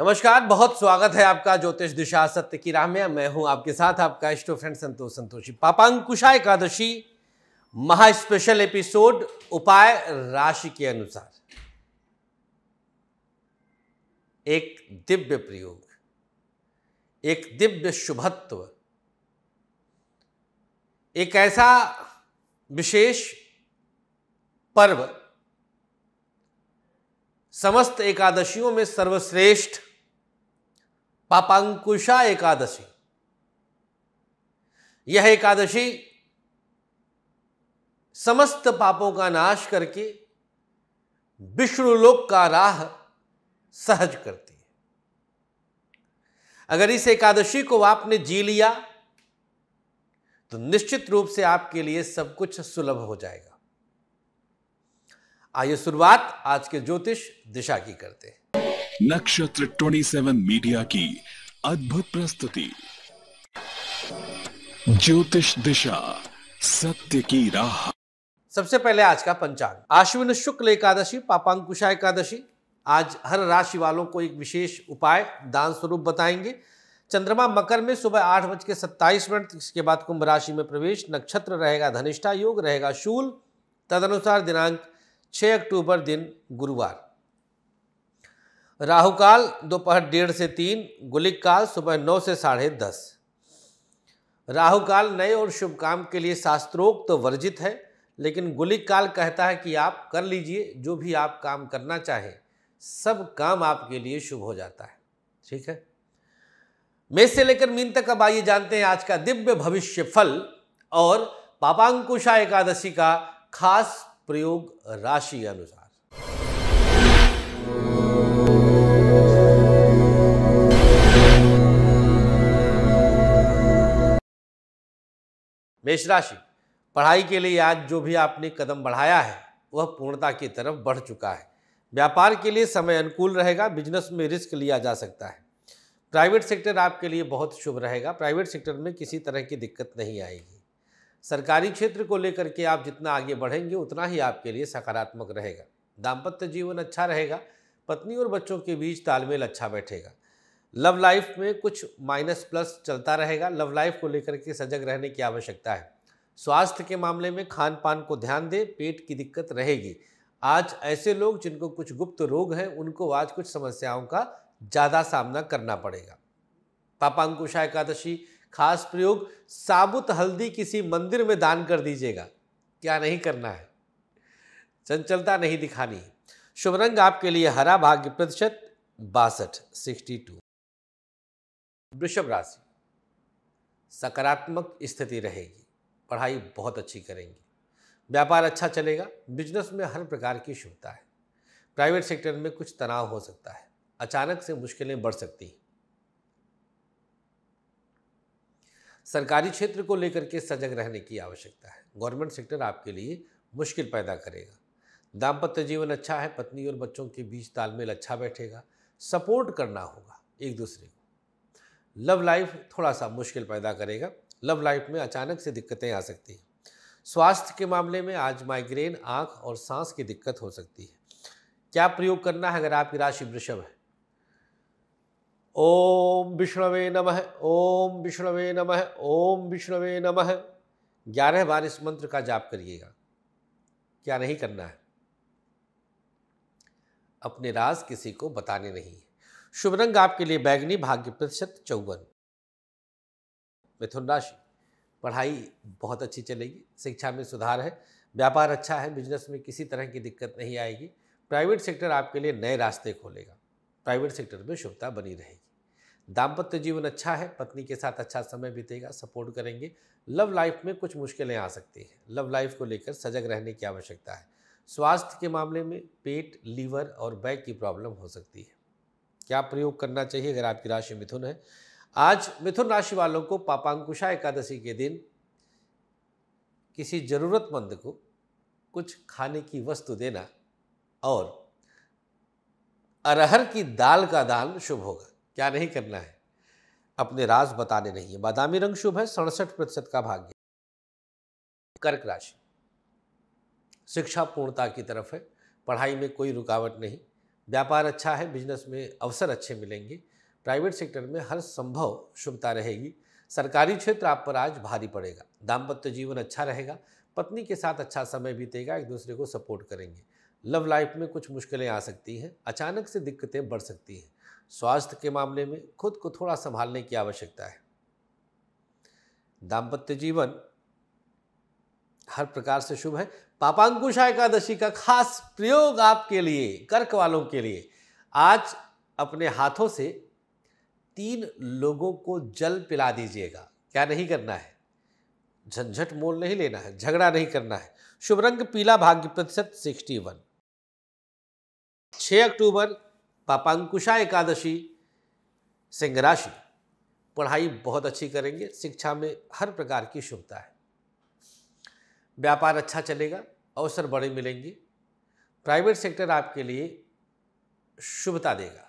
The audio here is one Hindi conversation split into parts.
नमस्कार बहुत स्वागत है आपका ज्योतिष दिशा सत्य की राह में मैं हूं आपके साथ आपका इष्टो फ्रेंड संतोष संतोषी पापांकुशा एकादशी महा स्पेशल एपिसोड उपाय राशि के अनुसार एक दिव्य प्रयोग एक दिव्य शुभत्व एक ऐसा विशेष पर्व समस्त एकादशियों में सर्वश्रेष्ठ पापांकुशा एकादशी यह एकादशी समस्त पापों का नाश करके विष्णुलोक का राह सहज करती है अगर इस एकादशी को आपने जी लिया तो निश्चित रूप से आपके लिए सब कुछ सुलभ हो जाएगा आइए शुरुआत आज के ज्योतिष दिशा की करते हैं नक्षत्र 27 मीडिया की अद्भुत प्रस्तुति ज्योतिष दिशा सत्य की राह सबसे पहले आज का पंचांग आश्विन शुक्ल एकादशी पापांकुशा एकादशी आज हर राशि वालों को एक विशेष उपाय दान स्वरूप बताएंगे चंद्रमा मकर में सुबह आठ बज के सत्ताईस मिनट इसके बाद कुंभ राशि में प्रवेश नक्षत्र रहेगा धनिष्ठा योग रहेगा शूल तदनुसार दिनांक 6 अक्टूबर दिन गुरुवार राहु काल दोपहर डेढ़ से तीन गुलिक काल सुबह नौ से साढ़े दस राहु काल नए और शुभ काम के लिए शास्त्रोक्त तो वर्जित है लेकिन गुलिक काल कहता है कि आप कर लीजिए जो भी आप काम करना चाहें सब काम आपके लिए शुभ हो जाता है ठीक है मेष से लेकर मीन तक अब आइए जानते हैं आज का दिव्य भविष्य फल और पापांकुशा एकादशी का खास प्रयोग राशि अनुसार मेष राशि पढ़ाई के लिए आज जो भी आपने कदम बढ़ाया है वह पूर्णता की तरफ बढ़ चुका है व्यापार के लिए समय अनुकूल रहेगा बिजनेस में रिस्क लिया जा सकता है प्राइवेट सेक्टर आपके लिए बहुत शुभ रहेगा प्राइवेट सेक्टर में किसी तरह की दिक्कत नहीं आएगी सरकारी क्षेत्र को लेकर के आप जितना आगे बढ़ेंगे उतना ही आपके लिए सकारात्मक रहेगा दाम्पत्य जीवन अच्छा रहेगा पत्नी और बच्चों के बीच तालमेल अच्छा बैठेगा लव लाइफ में कुछ माइनस प्लस चलता रहेगा लव लाइफ को लेकर के सजग रहने की आवश्यकता है स्वास्थ्य के मामले में खान पान को ध्यान दें पेट की दिक्कत रहेगी आज ऐसे लोग जिनको कुछ गुप्त रोग हैं उनको आज कुछ समस्याओं का ज़्यादा सामना करना पड़ेगा पापांकुशा एकादशी खास प्रयोग साबुत हल्दी किसी मंदिर में दान कर दीजिएगा क्या नहीं करना है चंचलता नहीं दिखानी शुभ रंग आपके लिए हरा भाग्य प्रतिशत बासठ सिक्सटी टू वृषभ राशि सकारात्मक स्थिति रहेगी पढ़ाई बहुत अच्छी करेंगे व्यापार अच्छा चलेगा बिजनेस में हर प्रकार की शुभता है प्राइवेट सेक्टर में कुछ तनाव हो सकता है अचानक से मुश्किलें बढ़ सकती हैं सरकारी क्षेत्र को लेकर के सजग रहने की आवश्यकता है गवर्नमेंट सेक्टर आपके लिए मुश्किल पैदा करेगा दाम्पत्य जीवन अच्छा है पत्नी और बच्चों के बीच तालमेल अच्छा बैठेगा सपोर्ट करना होगा एक दूसरे को लव लाइफ थोड़ा सा मुश्किल पैदा करेगा लव लाइफ में अचानक से दिक्कतें आ सकती हैं स्वास्थ्य के मामले में आज माइग्रेन आँख और सांस की दिक्कत हो सकती है क्या प्रयोग करना है अगर आपकी राशि वृषभ है ओम विष्णवे नमः ओम विष्णवे नमः ओम विष्णवे नमः ग्यारह बार इस मंत्र का जाप करिएगा क्या नहीं करना है अपने राज किसी को बताने नहीं है शुभ रंग आपके लिए बैगनी भाग्य प्रतिशत चौवन मिथुन राशि पढ़ाई बहुत अच्छी चलेगी शिक्षा में सुधार है व्यापार अच्छा है बिजनेस में किसी तरह की दिक्कत नहीं आएगी प्राइवेट सेक्टर आपके लिए नए रास्ते खोलेगा प्राइवेट सेक्टर में शुभता बनी रहेगी दाम्पत्य जीवन अच्छा है पत्नी के साथ अच्छा समय बीतेगा सपोर्ट करेंगे लव लाइफ में कुछ मुश्किलें आ सकती हैं लव लाइफ को लेकर सजग रहने की आवश्यकता है स्वास्थ्य के मामले में पेट लीवर और बैक की प्रॉब्लम हो सकती है क्या प्रयोग करना चाहिए अगर आपकी राशि मिथुन है आज मिथुन राशि वालों को पापांकुशा एकादशी के दिन किसी ज़रूरतमंद को कुछ खाने की वस्तु देना और अरहर की दाल का दान शुभ होगा क्या नहीं करना है अपने राज बताने नहीं है बादामी रंग शुभ है सड़सठ प्रतिशत का भाग्य कर्क राशि शिक्षा पूर्णता की तरफ है पढ़ाई में कोई रुकावट नहीं व्यापार अच्छा है बिजनेस में अवसर अच्छे मिलेंगे प्राइवेट सेक्टर में हर संभव शुभता रहेगी सरकारी क्षेत्र आप पर आज भारी पड़ेगा दाम्पत्य जीवन अच्छा रहेगा पत्नी के साथ अच्छा समय बीतेगा एक दूसरे को सपोर्ट करेंगे लव लाइफ में कुछ मुश्किलें आ सकती हैं अचानक से दिक्कतें बढ़ सकती हैं स्वास्थ्य के मामले में खुद को थोड़ा संभालने की आवश्यकता है दाम्पत्य जीवन हर प्रकार से शुभ है पापांकुशा एकादशी का खास प्रयोग आपके लिए कर्क वालों के लिए आज अपने हाथों से तीन लोगों को जल पिला दीजिएगा क्या नहीं करना है झंझट मोल नहीं लेना है झगड़ा नहीं करना है शुभ रंग पीला भाग्य प्रतिशत सिक्सटी वन छः अक्टूबर पापांकुशा एकादशी सिंह राशि पढ़ाई बहुत अच्छी करेंगे शिक्षा में हर प्रकार की शुभता है व्यापार अच्छा चलेगा अवसर बड़े मिलेंगे प्राइवेट सेक्टर आपके लिए शुभता देगा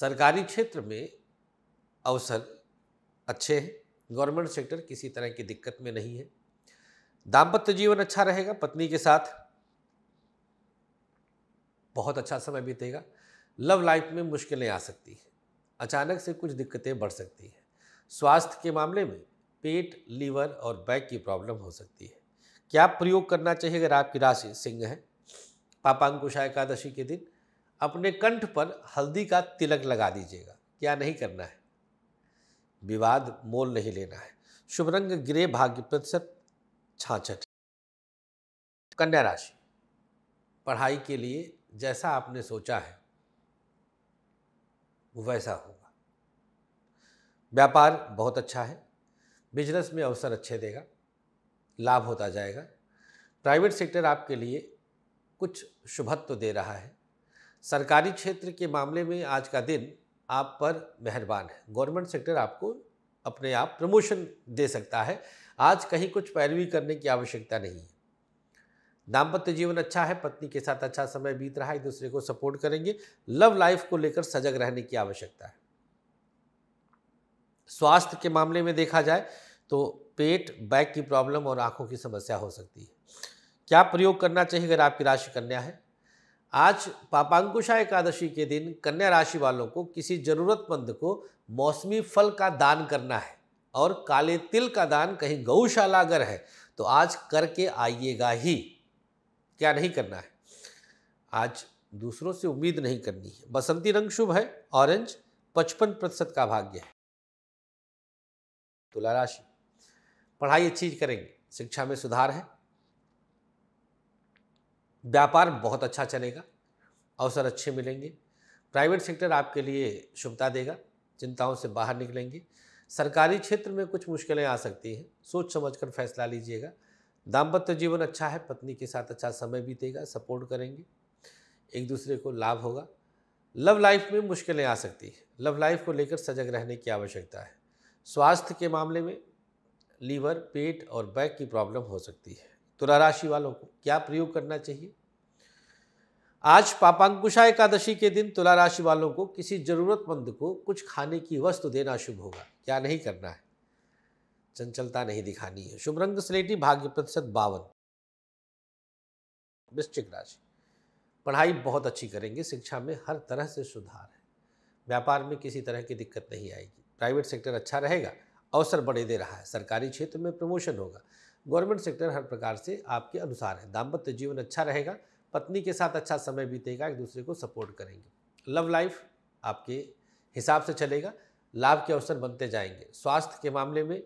सरकारी क्षेत्र में अवसर अच्छे हैं गवर्नमेंट सेक्टर किसी तरह की दिक्कत में नहीं है दाम्पत्य जीवन अच्छा रहेगा पत्नी के साथ बहुत अच्छा समय बीतेगा लव लाइफ में मुश्किलें आ सकती हैं अचानक से कुछ दिक्कतें बढ़ सकती हैं स्वास्थ्य के मामले में पेट लीवर और बैक की प्रॉब्लम हो सकती है क्या प्रयोग करना चाहिए अगर आपकी राशि सिंह है पापांकुशा एकादशी के दिन अपने कंठ पर हल्दी का तिलक लगा दीजिएगा क्या नहीं करना है विवाद मोल नहीं लेना है शुभ रंग ग्रे भाग्य प्रतिशत छाछठ कन्या राशि पढ़ाई के लिए जैसा आपने सोचा है वैसा होगा व्यापार बहुत अच्छा है बिजनेस में अवसर अच्छे देगा लाभ होता जाएगा प्राइवेट सेक्टर आपके लिए कुछ शुभत्व तो दे रहा है सरकारी क्षेत्र के मामले में आज का दिन आप पर मेहरबान है गवर्नमेंट सेक्टर आपको अपने आप प्रमोशन दे सकता है आज कहीं कुछ पैरवी करने की आवश्यकता नहीं है दाम्पत्य जीवन अच्छा है पत्नी के साथ अच्छा समय बीत रहा है एक दूसरे को सपोर्ट करेंगे लव लाइफ को लेकर सजग रहने की आवश्यकता है स्वास्थ्य के मामले में देखा जाए तो पेट बैक की प्रॉब्लम और आँखों की समस्या हो सकती है क्या प्रयोग करना चाहिए अगर आपकी राशि कन्या है आज पापांकुशा एकादशी के दिन कन्या राशि वालों को किसी ज़रूरतमंद को मौसमी फल का दान करना है और काले तिल का दान कहीं गौशाला अगर है तो आज करके आइएगा ही क्या नहीं करना है आज दूसरों से उम्मीद नहीं करनी है बसंती रंग शुभ है ऑरेंज पचपन प्रतिशत का भाग्य है तुला राशि पढ़ाई अच्छी करेंगे शिक्षा में सुधार है व्यापार बहुत अच्छा चलेगा अवसर अच्छे मिलेंगे प्राइवेट सेक्टर आपके लिए शुभता देगा चिंताओं से बाहर निकलेंगे सरकारी क्षेत्र में कुछ मुश्किलें आ सकती हैं सोच समझ कर फैसला लीजिएगा दाम्पत्य जीवन अच्छा है पत्नी के साथ अच्छा समय बीतेगा सपोर्ट करेंगे एक दूसरे को लाभ होगा लव लाइफ में मुश्किलें आ सकती हैं लव लाइफ को लेकर सजग रहने की आवश्यकता है स्वास्थ्य के मामले में लीवर पेट और बैक की प्रॉब्लम हो सकती है तुला राशि वालों को क्या प्रयोग करना चाहिए आज पापांकुशा एकादशी के दिन तुला राशि वालों को किसी जरूरतमंद को कुछ खाने की वस्तु देना शुभ होगा क्या नहीं करना है चंचलता नहीं दिखानी है शुभ रंग स्लेटी भाग्य प्रतिशत बावन वृश्चिक राशि पढ़ाई बहुत अच्छी करेंगे शिक्षा में हर तरह से सुधार है व्यापार में किसी तरह की दिक्कत नहीं आएगी प्राइवेट सेक्टर अच्छा रहेगा अवसर बड़े दे रहा है सरकारी क्षेत्र में प्रमोशन होगा गवर्नमेंट सेक्टर हर प्रकार से आपके अनुसार है दाम्पत्य जीवन अच्छा रहेगा पत्नी के साथ अच्छा समय बीतेगा एक दूसरे को सपोर्ट करेंगे लव लाइफ आपके हिसाब से चलेगा लाभ के अवसर बनते जाएंगे स्वास्थ्य के मामले में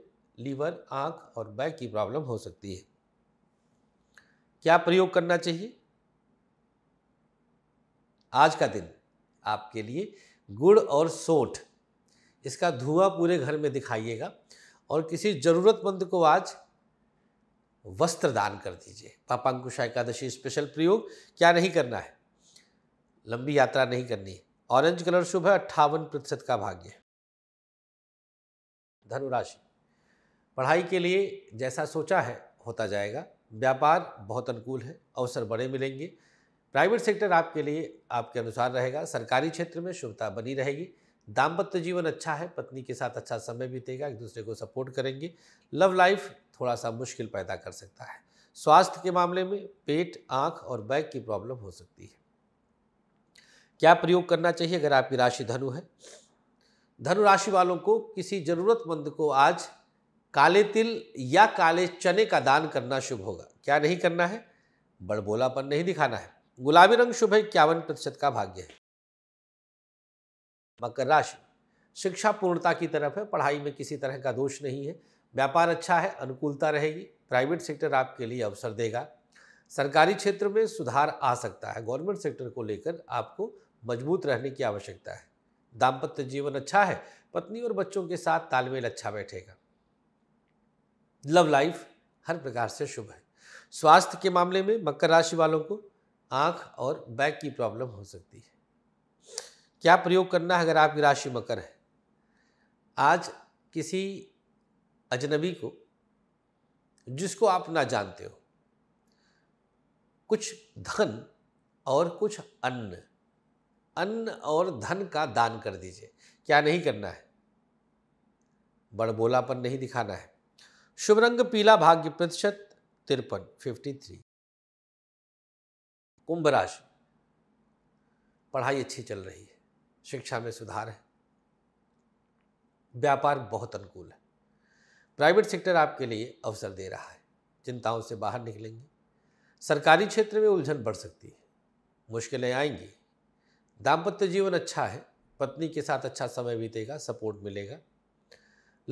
लीवर आंख और बैक की प्रॉब्लम हो सकती है क्या प्रयोग करना चाहिए आज का दिन आपके लिए गुड़ और सोठ इसका धुआं पूरे घर में दिखाइएगा और किसी ज़रूरतमंद को आज वस्त्र दान कर दीजिए पापांकुशा एकादशी स्पेशल प्रयोग क्या नहीं करना है लंबी यात्रा नहीं करनी है ऑरेंज कलर शुभ है अट्ठावन प्रतिशत का भाग्य धनुराशि पढ़ाई के लिए जैसा सोचा है होता जाएगा व्यापार बहुत अनुकूल है अवसर बड़े मिलेंगे प्राइवेट सेक्टर आपके लिए आपके अनुसार रहेगा सरकारी क्षेत्र में शुभता बनी रहेगी दाम्पत्य जीवन अच्छा है पत्नी के साथ अच्छा समय बीतेगा एक दूसरे को सपोर्ट करेंगे लव लाइफ थोड़ा सा मुश्किल पैदा कर सकता है स्वास्थ्य के मामले में पेट आंख और बैक की प्रॉब्लम हो सकती है क्या प्रयोग करना चाहिए अगर आपकी राशि धनु है धनु राशि वालों को किसी ज़रूरतमंद को आज काले तिल या काले चने का दान करना शुभ होगा क्या नहीं करना है बड़बोलापन नहीं दिखाना है गुलाबी रंग शुभ है इक्यावन प्रतिशत का भाग्य है मकर राशि शिक्षा पूर्णता की तरफ है पढ़ाई में किसी तरह का दोष नहीं है व्यापार अच्छा है अनुकूलता रहेगी प्राइवेट सेक्टर आपके लिए अवसर देगा सरकारी क्षेत्र में सुधार आ सकता है गवर्नमेंट सेक्टर को लेकर आपको मजबूत रहने की आवश्यकता है दाम्पत्य जीवन अच्छा है पत्नी और बच्चों के साथ तालमेल अच्छा बैठेगा लव लाइफ हर प्रकार से शुभ है स्वास्थ्य के मामले में मकर राशि वालों को आँख और बैक की प्रॉब्लम हो सकती है क्या प्रयोग करना है अगर आपकी राशि मकर है आज किसी अजनबी को जिसको आप ना जानते हो कुछ धन और कुछ अन्न अन्न और धन का दान कर दीजिए क्या नहीं करना है बड़बोलापन नहीं दिखाना है शुभ रंग पीला भाग्य प्रतिशत तिरपन फिफ्टी थ्री कुंभ राशि पढ़ाई अच्छी चल रही है शिक्षा में सुधार है व्यापार बहुत अनुकूल है प्राइवेट सेक्टर आपके लिए अवसर दे रहा है चिंताओं से बाहर निकलेंगे सरकारी क्षेत्र में उलझन बढ़ सकती है मुश्किलें आएंगी दाम्पत्य जीवन अच्छा है पत्नी के साथ अच्छा समय बीतेगा सपोर्ट मिलेगा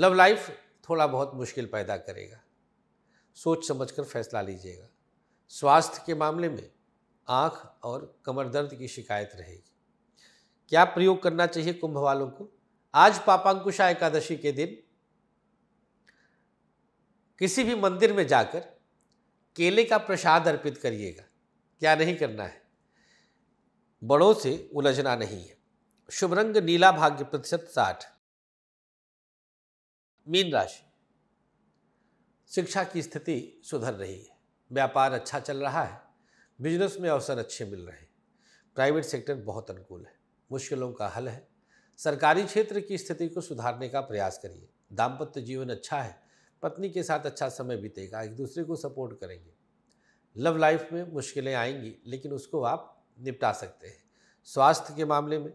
लव लाइफ थोड़ा बहुत मुश्किल पैदा करेगा सोच समझकर फैसला लीजिएगा स्वास्थ्य के मामले में आँख और कमर दर्द की शिकायत रहेगी क्या प्रयोग करना चाहिए कुंभ वालों को आज पापांकुशा एकादशी के दिन किसी भी मंदिर में जाकर केले का प्रसाद अर्पित करिएगा क्या नहीं करना है बड़ों से उलझना नहीं है शुभ रंग नीला भाग्य प्रतिशत साठ मीन राशि शिक्षा की स्थिति सुधर रही है व्यापार अच्छा चल रहा है बिजनेस में अवसर अच्छे मिल रहे हैं प्राइवेट सेक्टर बहुत अनुकूल है मुश्किलों का हल है सरकारी क्षेत्र की स्थिति को सुधारने का प्रयास करिए दाम्पत्य जीवन अच्छा है पत्नी के साथ अच्छा समय बीतेगा एक दूसरे को सपोर्ट करेंगे लव लाइफ में मुश्किलें आएंगी लेकिन उसको आप निपटा सकते हैं स्वास्थ्य के मामले में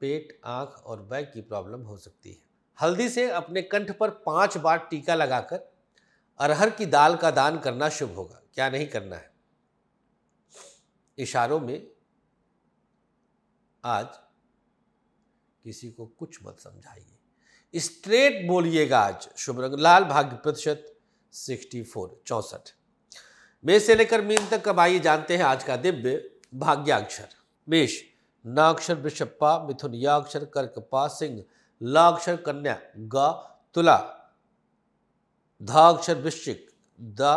पेट आँख और बैक की प्रॉब्लम हो सकती है हल्दी से अपने कंठ पर पाँच बार टीका लगाकर अरहर की दाल का दान करना शुभ होगा क्या नहीं करना है इशारों में आज किसी को कुछ मत समझाइए स्ट्रेट बोलिएगा आज शुभ रंग लाल भाग्य प्रतिशत सिक्सटी फोर चौसठ मेष से लेकर मीन तक कब आइए जानते हैं आज का दिव्य भाग्याक्षर मेष नाक्षर वृषभा मिथुन याक्षर कर्कपा सिंह लाक्षर कन्या ग तुला धाक्षर वृश्चिक द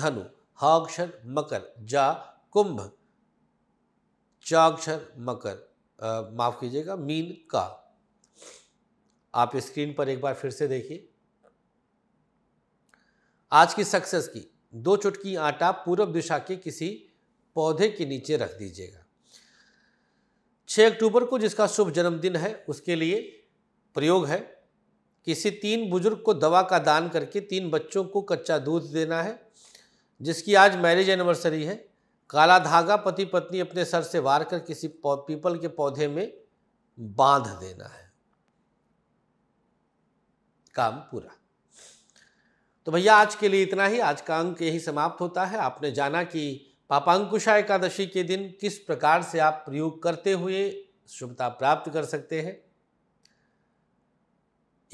धनु हाक्षर मकर जा कुंभ चाक्षर मकर माफ़ कीजिएगा मीन का आप स्क्रीन पर एक बार फिर से देखिए आज की सक्सेस की दो चुटकी आटा पूर्व दिशा के किसी पौधे के नीचे रख दीजिएगा 6 अक्टूबर को जिसका शुभ जन्मदिन है उसके लिए प्रयोग है किसी तीन बुजुर्ग को दवा का दान करके तीन बच्चों को कच्चा दूध देना है जिसकी आज मैरिज एनिवर्सरी है काला धागा पति पत्नी अपने सर से वार कर किसी पीपल के पौधे में बांध देना है काम पूरा तो भैया आज के लिए इतना ही आज का अंक यही समाप्त होता है आपने जाना कि पापांकुशा एकादशी के दिन किस प्रकार से आप प्रयोग करते हुए शुभता प्राप्त कर सकते हैं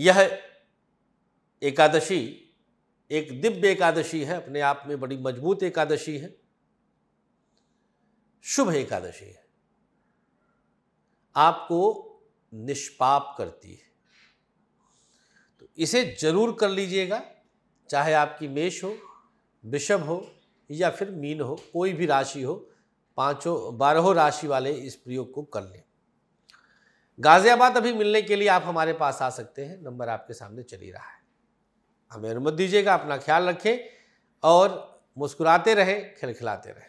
यह एकादशी एक दिव्य एकादशी है अपने आप में बड़ी मजबूत एकादशी है शुभ एकादशी है आपको निष्पाप करती है तो इसे जरूर कर लीजिएगा चाहे आपकी मेष हो विषभ हो या फिर मीन हो कोई भी राशि हो पांचों बारहों राशि वाले इस प्रयोग को कर लें गाज़ियाबाद अभी मिलने के लिए आप हमारे पास आ सकते हैं नंबर आपके सामने चल ही रहा है हमें अनुमति दीजिएगा अपना ख्याल रखें और मुस्कुराते रहें खिलखिलाते रहें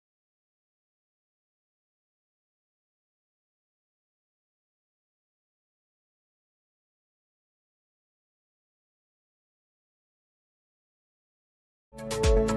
Thank you